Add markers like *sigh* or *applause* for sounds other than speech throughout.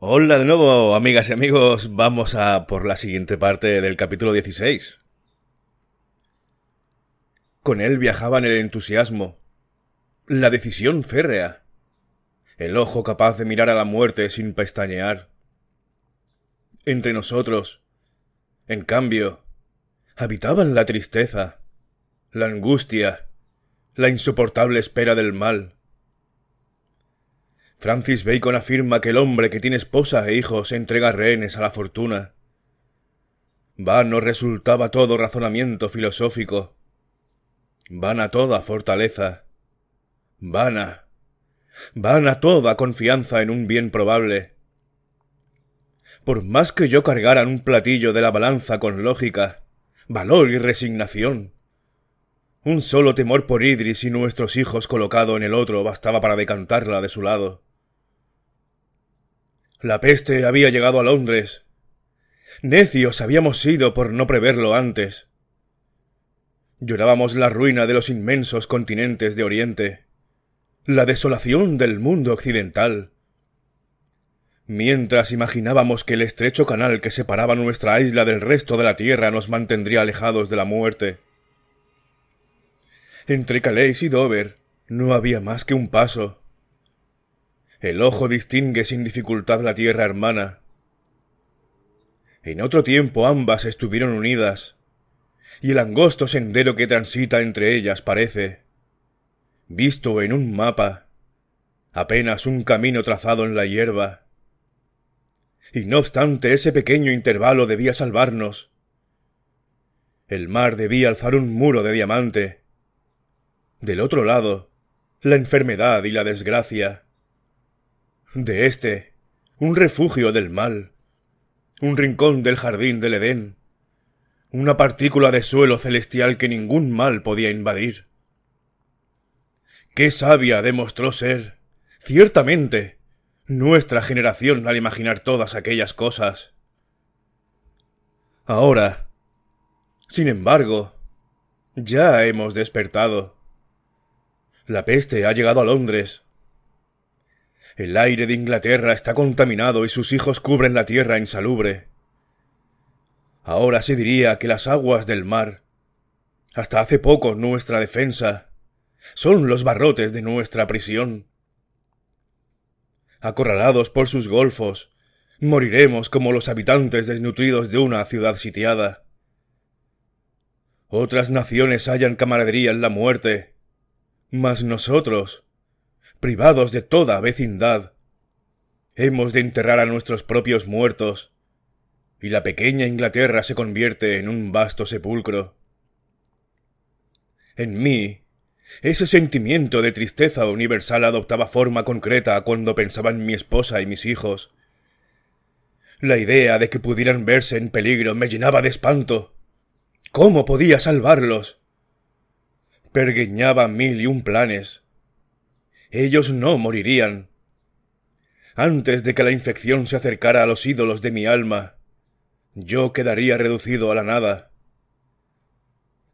Hola de nuevo, amigas y amigos. Vamos a por la siguiente parte del capítulo 16. Con él viajaban el entusiasmo, la decisión férrea, el ojo capaz de mirar a la muerte sin pestañear. Entre nosotros, en cambio, habitaban la tristeza, la angustia, la insoportable espera del mal, Francis Bacon afirma que el hombre que tiene esposa e hijos entrega rehenes a la fortuna. Vano resultaba todo razonamiento filosófico. Vana toda fortaleza. Vana. Vana toda confianza en un bien probable. Por más que yo cargara un platillo de la balanza con lógica, valor y resignación, un solo temor por Idris y nuestros hijos colocado en el otro bastaba para decantarla de su lado. La peste había llegado a Londres. Necios habíamos sido por no preverlo antes. Llorábamos la ruina de los inmensos continentes de Oriente, la desolación del mundo occidental. Mientras imaginábamos que el estrecho canal que separaba nuestra isla del resto de la Tierra nos mantendría alejados de la muerte. Entre Calais y Dover no había más que un paso. El ojo distingue sin dificultad la tierra hermana. En otro tiempo ambas estuvieron unidas, y el angosto sendero que transita entre ellas parece, visto en un mapa, apenas un camino trazado en la hierba. Y no obstante ese pequeño intervalo debía salvarnos. El mar debía alzar un muro de diamante, del otro lado, la enfermedad y la desgracia. De este, un refugio del mal, un rincón del jardín del Edén, una partícula de suelo celestial que ningún mal podía invadir. Qué sabia demostró ser, ciertamente, nuestra generación al imaginar todas aquellas cosas. Ahora, sin embargo, ya hemos despertado. La peste ha llegado a Londres. El aire de Inglaterra está contaminado y sus hijos cubren la tierra insalubre. Ahora se diría que las aguas del mar, hasta hace poco nuestra defensa, son los barrotes de nuestra prisión. Acorralados por sus golfos, moriremos como los habitantes desnutridos de una ciudad sitiada. Otras naciones hallan camaradería en la muerte, mas nosotros, privados de toda vecindad, hemos de enterrar a nuestros propios muertos, y la pequeña Inglaterra se convierte en un vasto sepulcro. En mí, ese sentimiento de tristeza universal adoptaba forma concreta cuando pensaba en mi esposa y mis hijos. La idea de que pudieran verse en peligro me llenaba de espanto. ¿Cómo podía salvarlos? pergueñaba mil y un planes. Ellos no morirían. Antes de que la infección se acercara a los ídolos de mi alma, yo quedaría reducido a la nada.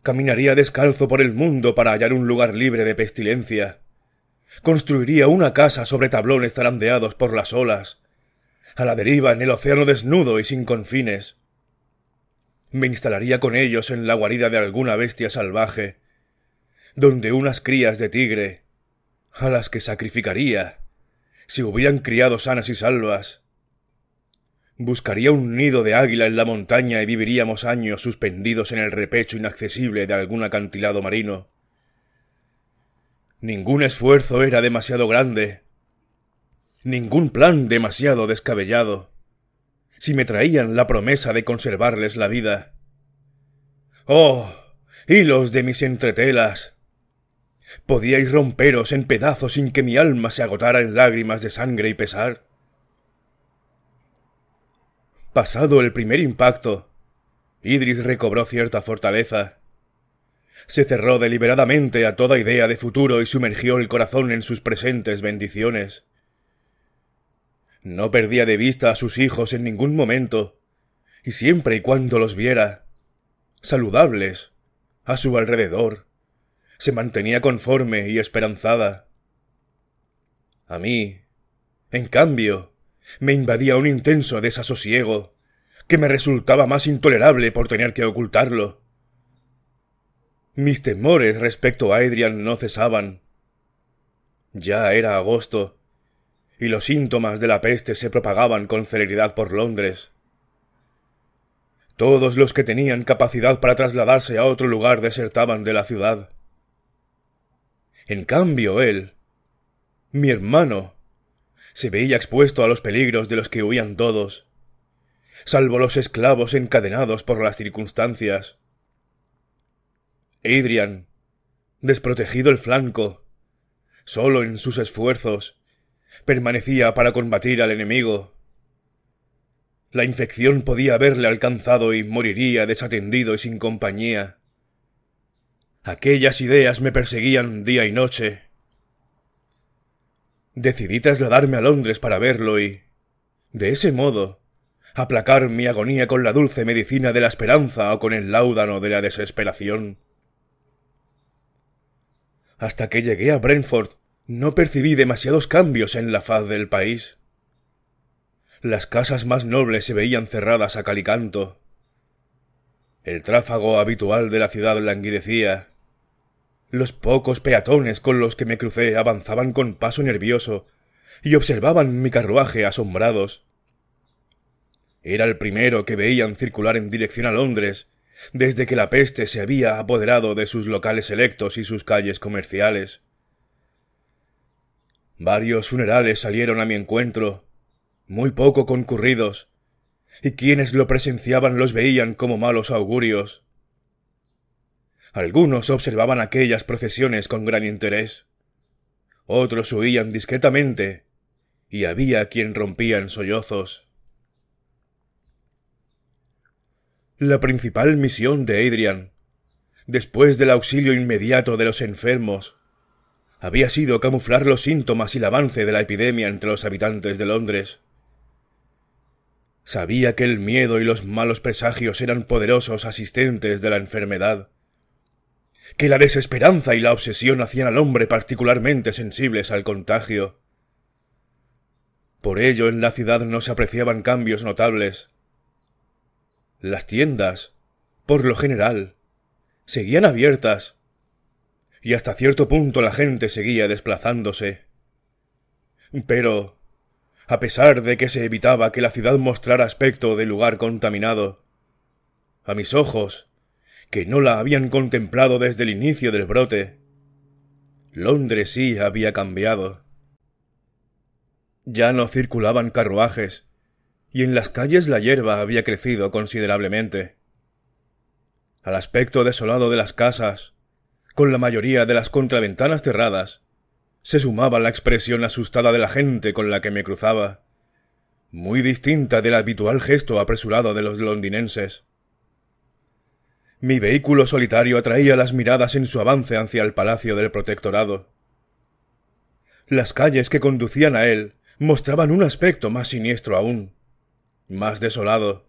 Caminaría descalzo por el mundo para hallar un lugar libre de pestilencia. Construiría una casa sobre tablones zarandeados por las olas, a la deriva en el océano desnudo y sin confines. Me instalaría con ellos en la guarida de alguna bestia salvaje, donde unas crías de tigre, a las que sacrificaría, si hubieran criado sanas y salvas. Buscaría un nido de águila en la montaña y viviríamos años suspendidos en el repecho inaccesible de algún acantilado marino. Ningún esfuerzo era demasiado grande, ningún plan demasiado descabellado, si me traían la promesa de conservarles la vida. ¡Oh! hilos de mis entretelas, Podíais romperos en pedazos sin que mi alma se agotara en lágrimas de sangre y pesar. Pasado el primer impacto, Idris recobró cierta fortaleza. Se cerró deliberadamente a toda idea de futuro y sumergió el corazón en sus presentes bendiciones. No perdía de vista a sus hijos en ningún momento, y siempre y cuando los viera, saludables, a su alrededor, se mantenía conforme y esperanzada. A mí, en cambio, me invadía un intenso desasosiego, que me resultaba más intolerable por tener que ocultarlo. Mis temores respecto a Adrian no cesaban. Ya era agosto, y los síntomas de la peste se propagaban con celeridad por Londres. Todos los que tenían capacidad para trasladarse a otro lugar desertaban de la ciudad. En cambio, él, mi hermano, se veía expuesto a los peligros de los que huían todos, salvo los esclavos encadenados por las circunstancias. Adrian, desprotegido el flanco, solo en sus esfuerzos, permanecía para combatir al enemigo. La infección podía haberle alcanzado y moriría desatendido y sin compañía. Aquellas ideas me perseguían día y noche. Decidí trasladarme a Londres para verlo y, de ese modo, aplacar mi agonía con la dulce medicina de la esperanza o con el láudano de la desesperación. Hasta que llegué a Brentford, no percibí demasiados cambios en la faz del país. Las casas más nobles se veían cerradas a calicanto. El tráfago habitual de la ciudad languidecía. Los pocos peatones con los que me crucé avanzaban con paso nervioso y observaban mi carruaje asombrados. Era el primero que veían circular en dirección a Londres, desde que la peste se había apoderado de sus locales electos y sus calles comerciales. Varios funerales salieron a mi encuentro, muy poco concurridos, y quienes lo presenciaban los veían como malos augurios. Algunos observaban aquellas procesiones con gran interés, otros huían discretamente, y había quien rompía en sollozos. La principal misión de Adrian, después del auxilio inmediato de los enfermos, había sido camuflar los síntomas y el avance de la epidemia entre los habitantes de Londres. Sabía que el miedo y los malos presagios eran poderosos asistentes de la enfermedad, que la desesperanza y la obsesión hacían al hombre particularmente sensibles al contagio. Por ello en la ciudad no se apreciaban cambios notables. Las tiendas, por lo general, seguían abiertas, y hasta cierto punto la gente seguía desplazándose. Pero a pesar de que se evitaba que la ciudad mostrara aspecto de lugar contaminado. A mis ojos, que no la habían contemplado desde el inicio del brote, Londres sí había cambiado. Ya no circulaban carruajes, y en las calles la hierba había crecido considerablemente. Al aspecto desolado de las casas, con la mayoría de las contraventanas cerradas, se sumaba la expresión asustada de la gente con la que me cruzaba, muy distinta del habitual gesto apresurado de los londinenses. Mi vehículo solitario atraía las miradas en su avance hacia el Palacio del Protectorado. Las calles que conducían a él mostraban un aspecto más siniestro aún, más desolado.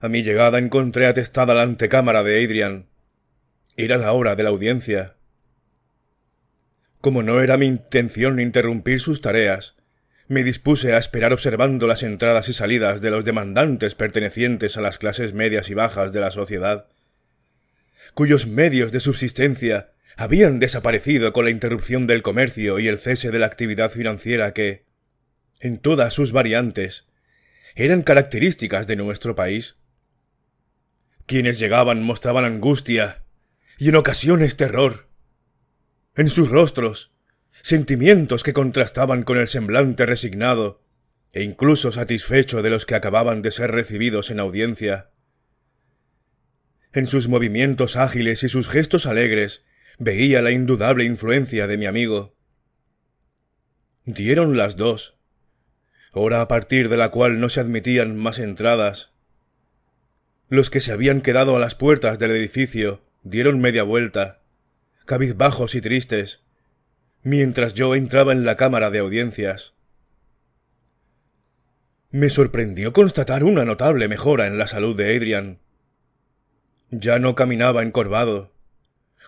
A mi llegada encontré atestada la antecámara de Adrian. Era la hora de la audiencia. Como no era mi intención interrumpir sus tareas, me dispuse a esperar observando las entradas y salidas de los demandantes pertenecientes a las clases medias y bajas de la sociedad, cuyos medios de subsistencia habían desaparecido con la interrupción del comercio y el cese de la actividad financiera que, en todas sus variantes, eran características de nuestro país. Quienes llegaban mostraban angustia y en ocasiones terror en sus rostros, sentimientos que contrastaban con el semblante resignado e incluso satisfecho de los que acababan de ser recibidos en audiencia. En sus movimientos ágiles y sus gestos alegres veía la indudable influencia de mi amigo. Dieron las dos, hora a partir de la cual no se admitían más entradas. Los que se habían quedado a las puertas del edificio dieron media vuelta cabizbajos y tristes, mientras yo entraba en la cámara de audiencias. Me sorprendió constatar una notable mejora en la salud de Adrian. Ya no caminaba encorvado,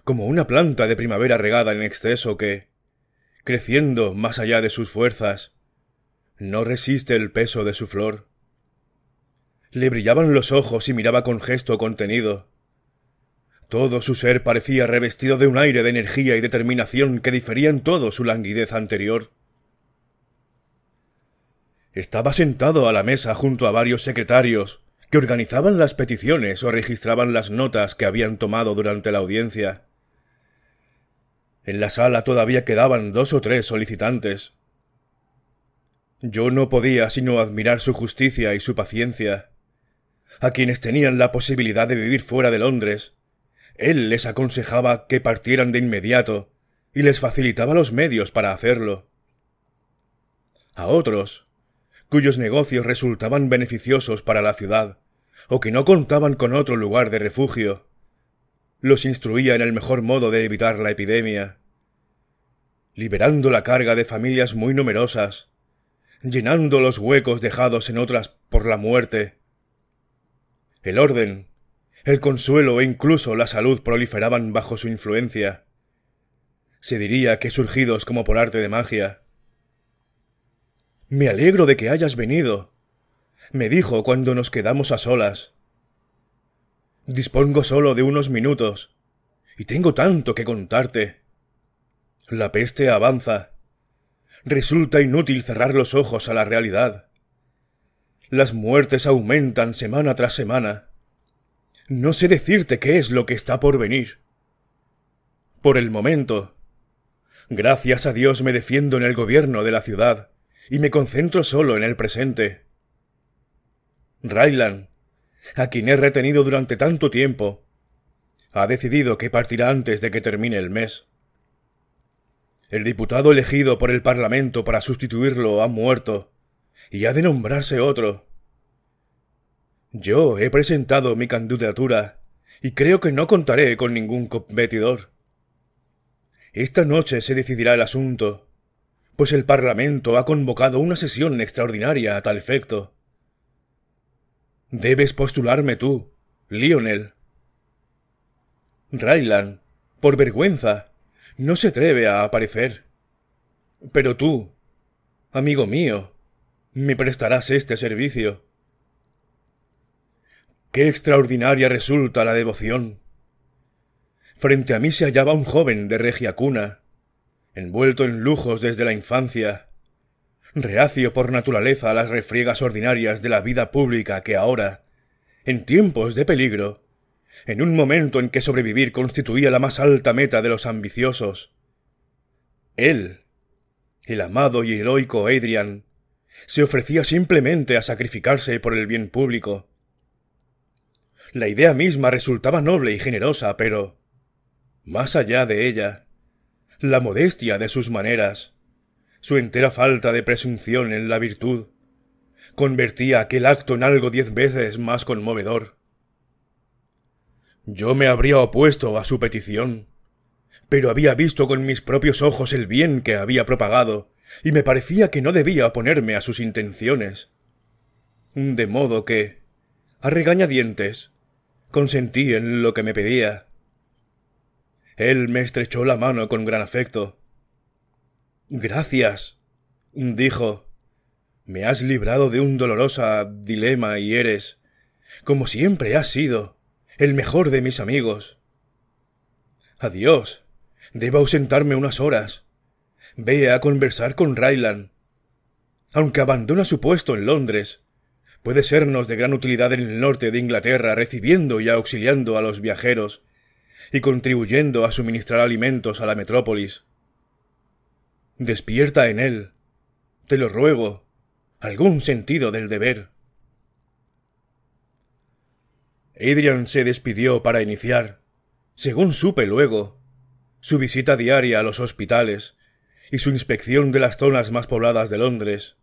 como una planta de primavera regada en exceso que, creciendo más allá de sus fuerzas, no resiste el peso de su flor. Le brillaban los ojos y miraba con gesto contenido, todo su ser parecía revestido de un aire de energía y determinación que difería en todo su languidez anterior. Estaba sentado a la mesa junto a varios secretarios, que organizaban las peticiones o registraban las notas que habían tomado durante la audiencia. En la sala todavía quedaban dos o tres solicitantes. Yo no podía sino admirar su justicia y su paciencia. A quienes tenían la posibilidad de vivir fuera de Londres, él les aconsejaba que partieran de inmediato y les facilitaba los medios para hacerlo. A otros, cuyos negocios resultaban beneficiosos para la ciudad, o que no contaban con otro lugar de refugio, los instruía en el mejor modo de evitar la epidemia, liberando la carga de familias muy numerosas, llenando los huecos dejados en otras por la muerte. El orden, el consuelo e incluso la salud proliferaban bajo su influencia. Se diría que surgidos como por arte de magia. Me alegro de que hayas venido, me dijo cuando nos quedamos a solas. Dispongo solo de unos minutos, y tengo tanto que contarte. La peste avanza. Resulta inútil cerrar los ojos a la realidad. Las muertes aumentan semana tras semana. No sé decirte qué es lo que está por venir. Por el momento. Gracias a Dios me defiendo en el gobierno de la ciudad y me concentro solo en el presente. Ryland, a quien he retenido durante tanto tiempo, ha decidido que partirá antes de que termine el mes. El diputado elegido por el Parlamento para sustituirlo ha muerto, y ha de nombrarse otro. Yo he presentado mi candidatura y creo que no contaré con ningún competidor. Esta noche se decidirá el asunto, pues el Parlamento ha convocado una sesión extraordinaria a tal efecto. Debes postularme tú, Lionel. Rylan, por vergüenza, no se atreve a aparecer. Pero tú, amigo mío, me prestarás este servicio. Qué extraordinaria resulta la devoción. Frente a mí se hallaba un joven de regia cuna, envuelto en lujos desde la infancia, reacio por naturaleza a las refriegas ordinarias de la vida pública que ahora, en tiempos de peligro, en un momento en que sobrevivir constituía la más alta meta de los ambiciosos. Él, el amado y heroico Adrian, se ofrecía simplemente a sacrificarse por el bien público, la idea misma resultaba noble y generosa, pero... más allá de ella, la modestia de sus maneras, su entera falta de presunción en la virtud, convertía aquel acto en algo diez veces más conmovedor. Yo me habría opuesto a su petición, pero había visto con mis propios ojos el bien que había propagado, y me parecía que no debía oponerme a sus intenciones. De modo que, a regañadientes, Consentí en lo que me pedía. Él me estrechó la mano con gran afecto. Gracias, dijo. Me has librado de un dolorosa dilema y eres, como siempre has sido, el mejor de mis amigos. Adiós. Debo ausentarme unas horas. Ve a conversar con Ryland. Aunque abandona su puesto en Londres, puede sernos de gran utilidad en el norte de Inglaterra recibiendo y auxiliando a los viajeros y contribuyendo a suministrar alimentos a la metrópolis. Despierta en él, te lo ruego, algún sentido del deber. Adrian se despidió para iniciar, según supe luego, su visita diaria a los hospitales y su inspección de las zonas más pobladas de Londres,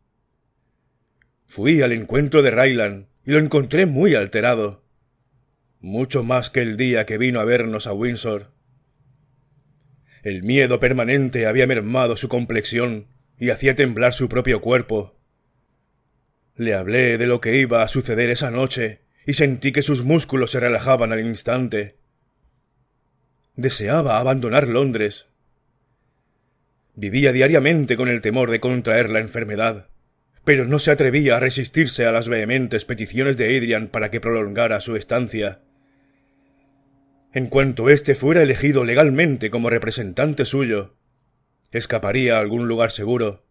Fui al encuentro de Ryland y lo encontré muy alterado. Mucho más que el día que vino a vernos a Windsor. El miedo permanente había mermado su complexión y hacía temblar su propio cuerpo. Le hablé de lo que iba a suceder esa noche y sentí que sus músculos se relajaban al instante. Deseaba abandonar Londres. Vivía diariamente con el temor de contraer la enfermedad pero no se atrevía a resistirse a las vehementes peticiones de Adrian para que prolongara su estancia. En cuanto éste fuera elegido legalmente como representante suyo, escaparía a algún lugar seguro.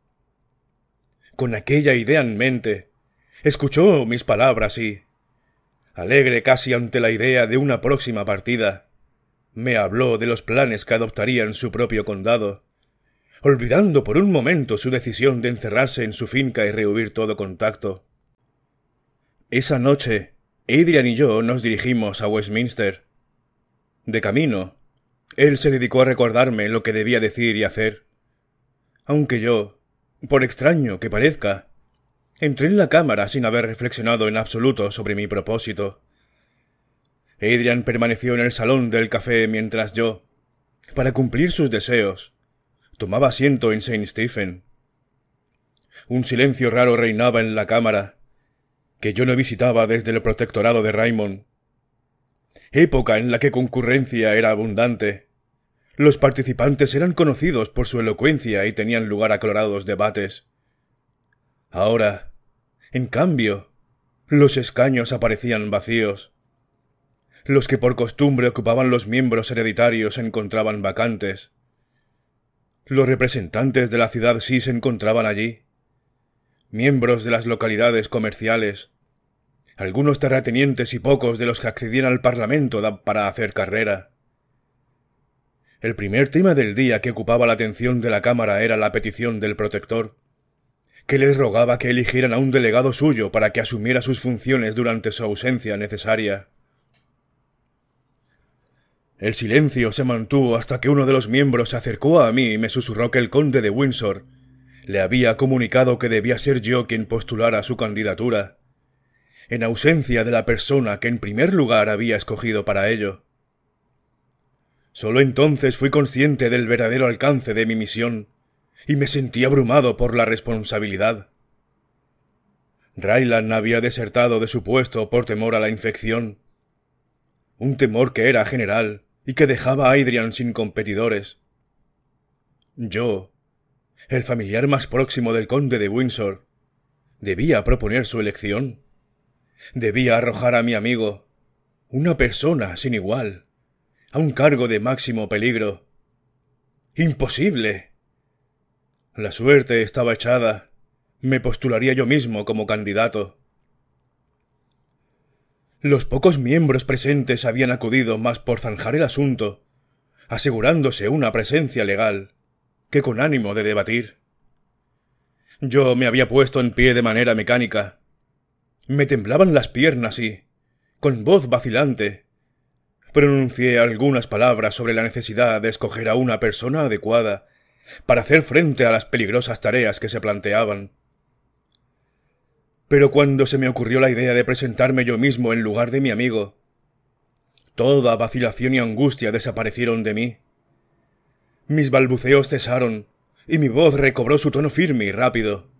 Con aquella idea en mente, escuchó mis palabras y, alegre casi ante la idea de una próxima partida, me habló de los planes que adoptaría en su propio condado olvidando por un momento su decisión de encerrarse en su finca y rehuir todo contacto. Esa noche, Adrian y yo nos dirigimos a Westminster. De camino, él se dedicó a recordarme lo que debía decir y hacer. Aunque yo, por extraño que parezca, entré en la cámara sin haber reflexionado en absoluto sobre mi propósito. Adrian permaneció en el salón del café mientras yo, para cumplir sus deseos, tomaba asiento en Saint Stephen. Un silencio raro reinaba en la cámara, que yo no visitaba desde el protectorado de Raymond. Época en la que concurrencia era abundante. Los participantes eran conocidos por su elocuencia y tenían lugar colorados debates. Ahora, en cambio, los escaños aparecían vacíos. Los que por costumbre ocupaban los miembros hereditarios se encontraban vacantes. Los representantes de la ciudad sí se encontraban allí. Miembros de las localidades comerciales. Algunos terratenientes y pocos de los que accedían al Parlamento para hacer carrera. El primer tema del día que ocupaba la atención de la Cámara era la petición del protector, que les rogaba que eligieran a un delegado suyo para que asumiera sus funciones durante su ausencia necesaria. El silencio se mantuvo hasta que uno de los miembros se acercó a mí y me susurró que el conde de Windsor le había comunicado que debía ser yo quien postulara su candidatura, en ausencia de la persona que en primer lugar había escogido para ello. Solo entonces fui consciente del verdadero alcance de mi misión, y me sentí abrumado por la responsabilidad. Rylan había desertado de su puesto por temor a la infección, un temor que era general y que dejaba a Adrian sin competidores. Yo, el familiar más próximo del conde de Windsor, debía proponer su elección. Debía arrojar a mi amigo, una persona sin igual, a un cargo de máximo peligro. ¡Imposible! La suerte estaba echada. Me postularía yo mismo como candidato. Los pocos miembros presentes habían acudido más por zanjar el asunto, asegurándose una presencia legal, que con ánimo de debatir. Yo me había puesto en pie de manera mecánica. Me temblaban las piernas y, con voz vacilante, pronuncié algunas palabras sobre la necesidad de escoger a una persona adecuada para hacer frente a las peligrosas tareas que se planteaban. Pero cuando se me ocurrió la idea de presentarme yo mismo en lugar de mi amigo, toda vacilación y angustia desaparecieron de mí. Mis balbuceos cesaron, y mi voz recobró su tono firme y rápido.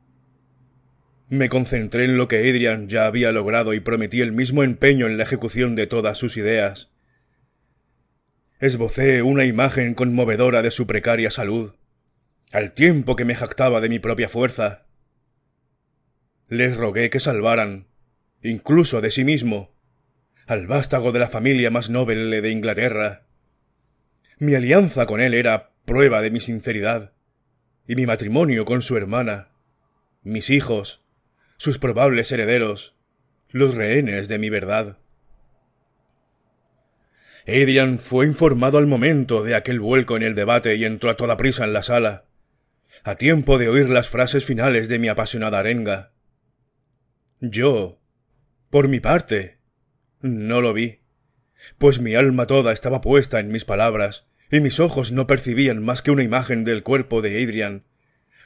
Me concentré en lo que Adrian ya había logrado y prometí el mismo empeño en la ejecución de todas sus ideas. Esbocé una imagen conmovedora de su precaria salud, al tiempo que me jactaba de mi propia fuerza. Les rogué que salvaran, incluso de sí mismo, al vástago de la familia más noble de Inglaterra. Mi alianza con él era prueba de mi sinceridad, y mi matrimonio con su hermana, mis hijos, sus probables herederos, los rehenes de mi verdad. Edian fue informado al momento de aquel vuelco en el debate y entró a toda prisa en la sala, a tiempo de oír las frases finales de mi apasionada arenga. Yo, por mi parte, no lo vi, pues mi alma toda estaba puesta en mis palabras, y mis ojos no percibían más que una imagen del cuerpo de Adrian,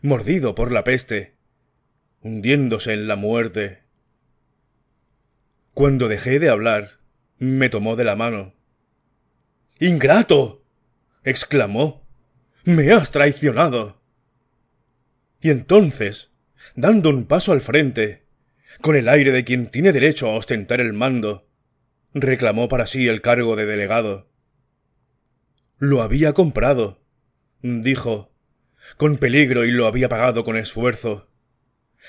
mordido por la peste, hundiéndose en la muerte. Cuando dejé de hablar, me tomó de la mano. Ingrato. exclamó. Me has traicionado. Y entonces, dando un paso al frente, con el aire de quien tiene derecho a ostentar el mando, reclamó para sí el cargo de delegado. Lo había comprado, dijo, con peligro y lo había pagado con esfuerzo.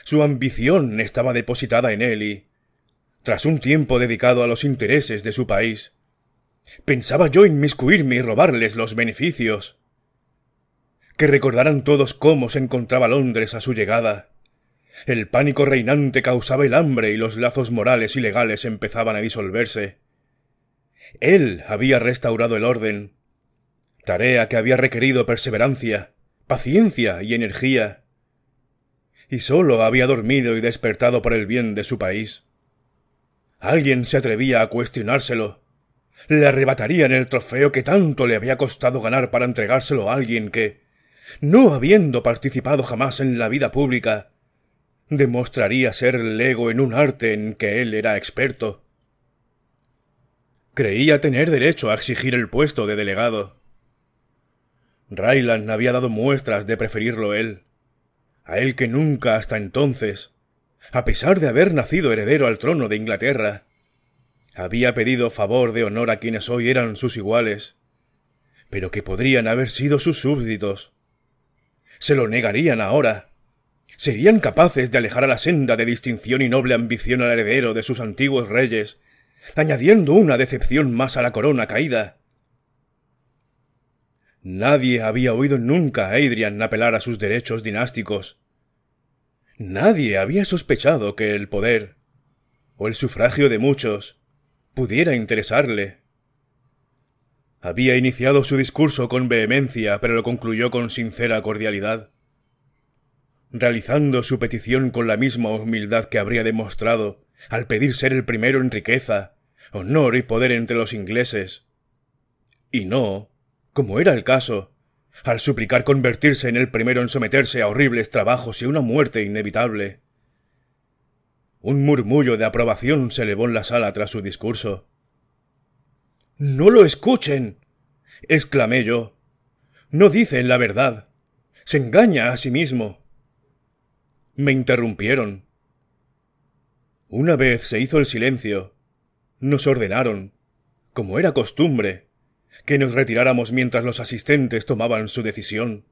Su ambición estaba depositada en él y, tras un tiempo dedicado a los intereses de su país, pensaba yo inmiscuirme y robarles los beneficios. Que recordaran todos cómo se encontraba Londres a su llegada, el pánico reinante causaba el hambre y los lazos morales y legales empezaban a disolverse. Él había restaurado el orden, tarea que había requerido perseverancia, paciencia y energía, y sólo había dormido y despertado por el bien de su país. Alguien se atrevía a cuestionárselo. Le arrebatarían el trofeo que tanto le había costado ganar para entregárselo a alguien que, no habiendo participado jamás en la vida pública, demostraría ser lego en un arte en que él era experto. Creía tener derecho a exigir el puesto de delegado. Ryland había dado muestras de preferirlo él, a él que nunca hasta entonces, a pesar de haber nacido heredero al trono de Inglaterra, había pedido favor de honor a quienes hoy eran sus iguales, pero que podrían haber sido sus súbditos. Se lo negarían ahora ¿Serían capaces de alejar a la senda de distinción y noble ambición al heredero de sus antiguos reyes, añadiendo una decepción más a la corona caída? Nadie había oído nunca a Adrian apelar a sus derechos dinásticos. Nadie había sospechado que el poder, o el sufragio de muchos, pudiera interesarle. Había iniciado su discurso con vehemencia, pero lo concluyó con sincera cordialidad realizando su petición con la misma humildad que habría demostrado al pedir ser el primero en riqueza, honor y poder entre los ingleses. Y no, como era el caso, al suplicar convertirse en el primero en someterse a horribles trabajos y una muerte inevitable. Un murmullo de aprobación se elevó en la sala tras su discurso. No lo escuchen. exclamé yo. No dicen la verdad. Se engaña a sí mismo. Me interrumpieron. Una vez se hizo el silencio. Nos ordenaron, como era costumbre, que nos retiráramos mientras los asistentes tomaban su decisión.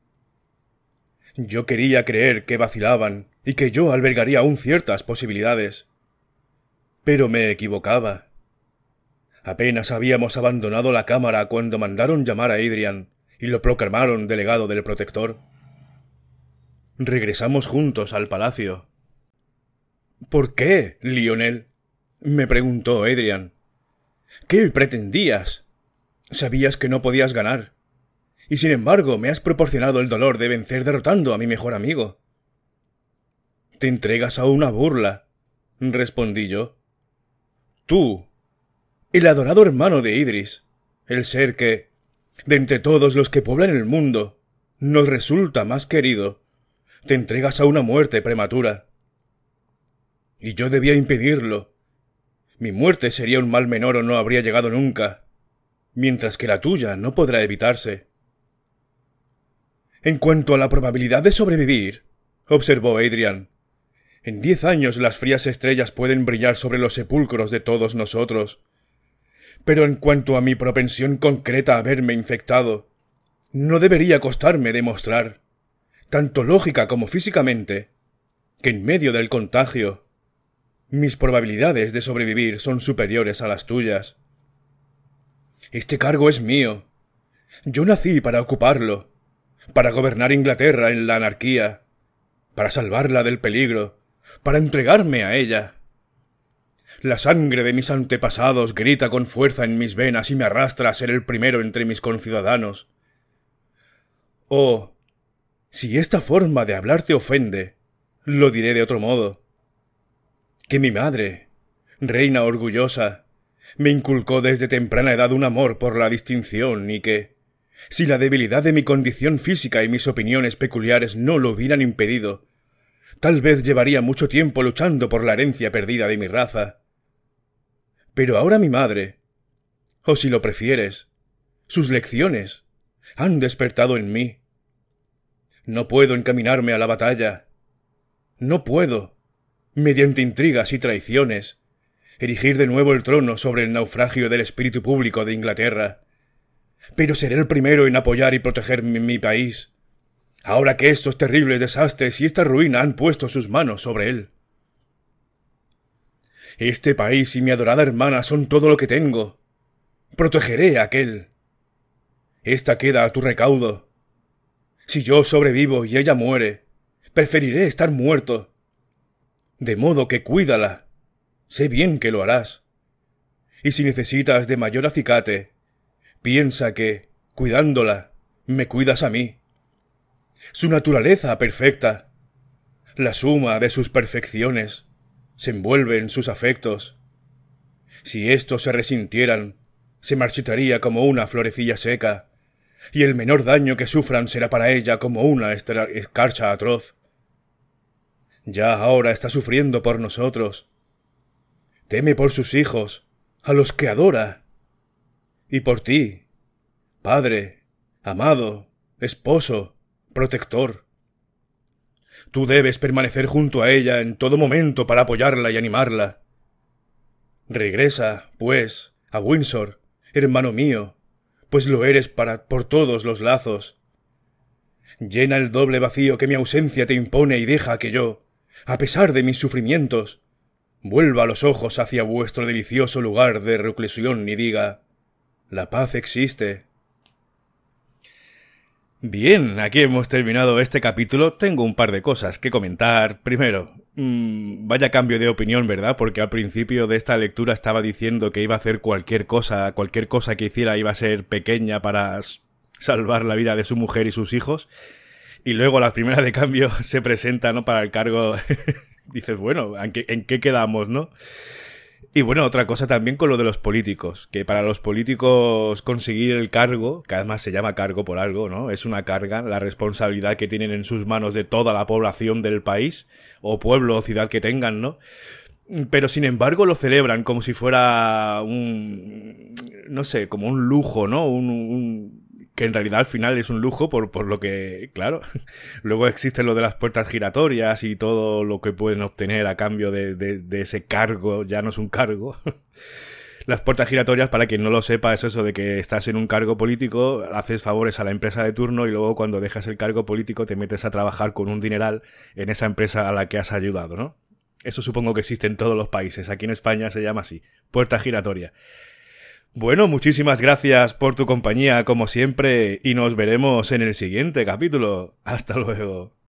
Yo quería creer que vacilaban y que yo albergaría aún ciertas posibilidades. Pero me equivocaba. Apenas habíamos abandonado la cámara cuando mandaron llamar a Adrian y lo proclamaron delegado del protector. Regresamos juntos al palacio. ¿Por qué, Lionel? me preguntó Adrian. ¿Qué pretendías? Sabías que no podías ganar. Y sin embargo, me has proporcionado el dolor de vencer derrotando a mi mejor amigo. Te entregas a una burla, respondí yo. Tú, el adorado hermano de Idris, el ser que, de entre todos los que pueblan el mundo, nos resulta más querido, te entregas a una muerte prematura. Y yo debía impedirlo. Mi muerte sería un mal menor o no habría llegado nunca, mientras que la tuya no podrá evitarse. En cuanto a la probabilidad de sobrevivir, observó Adrian, en diez años las frías estrellas pueden brillar sobre los sepulcros de todos nosotros. Pero en cuanto a mi propensión concreta a haberme infectado, no debería costarme demostrar tanto lógica como físicamente, que en medio del contagio, mis probabilidades de sobrevivir son superiores a las tuyas. Este cargo es mío. Yo nací para ocuparlo, para gobernar Inglaterra en la anarquía, para salvarla del peligro, para entregarme a ella. La sangre de mis antepasados grita con fuerza en mis venas y me arrastra a ser el primero entre mis conciudadanos. Oh, si esta forma de hablar te ofende, lo diré de otro modo. Que mi madre, reina orgullosa, me inculcó desde temprana edad un amor por la distinción y que, si la debilidad de mi condición física y mis opiniones peculiares no lo hubieran impedido, tal vez llevaría mucho tiempo luchando por la herencia perdida de mi raza. Pero ahora mi madre, o si lo prefieres, sus lecciones, han despertado en mí no puedo encaminarme a la batalla. No puedo, mediante intrigas y traiciones, erigir de nuevo el trono sobre el naufragio del espíritu público de Inglaterra. Pero seré el primero en apoyar y proteger mi, país, ahora que estos terribles desastres y esta ruina han puesto sus manos sobre él. Este país y mi adorada hermana son todo lo que tengo. Protegeré a aquel. Esta queda a tu recaudo. Si yo sobrevivo y ella muere, preferiré estar muerto. De modo que cuídala. Sé bien que lo harás. Y si necesitas de mayor acicate, piensa que, cuidándola, me cuidas a mí. Su naturaleza perfecta, la suma de sus perfecciones, se envuelve en sus afectos. Si estos se resintieran, se marchitaría como una florecilla seca y el menor daño que sufran será para ella como una escarcha atroz. Ya ahora está sufriendo por nosotros. Teme por sus hijos, a los que adora. Y por ti, padre, amado, esposo, protector. Tú debes permanecer junto a ella en todo momento para apoyarla y animarla. Regresa, pues, a Windsor, hermano mío, pues lo eres para por todos los lazos. Llena el doble vacío que mi ausencia te impone y deja que yo, a pesar de mis sufrimientos, vuelva los ojos hacia vuestro delicioso lugar de reclusión y diga La paz existe. Bien, aquí hemos terminado este capítulo. Tengo un par de cosas que comentar. Primero, mm, vaya cambio de opinión, ¿verdad? Porque al principio de esta lectura estaba diciendo que iba a hacer cualquier cosa, cualquier cosa que hiciera iba a ser pequeña para salvar la vida de su mujer y sus hijos. Y luego la primera de cambio *laughs* se presenta, ¿no? Para el cargo. *laughs* Dices, bueno, ¿en qué quedamos, no? Y bueno, otra cosa también con lo de los políticos, que para los políticos conseguir el cargo, que además se llama cargo por algo, ¿no? Es una carga, la responsabilidad que tienen en sus manos de toda la población del país, o pueblo o ciudad que tengan, ¿no? Pero sin embargo lo celebran como si fuera un... no sé, como un lujo, ¿no? Un, un que en realidad al final es un lujo por, lo que, claro, *laughs* luego existe lo de las puertas giratorias y todo lo que pueden obtener a cambio de, ese cargo, ya no es un cargo. *laughs* Las puertas giratorias, para quien no lo sepa, es eso de que estás en un cargo político, haces favores a la empresa de turno y luego cuando dejas el cargo político te metes a trabajar con un dineral en esa empresa a la que has ayudado, ¿no? Eso supongo que existe en todos los países. Aquí en España se llama así, puerta giratoria. Bueno, muchísimas gracias por tu compañía como siempre y nos veremos en el siguiente capítulo. Hasta luego.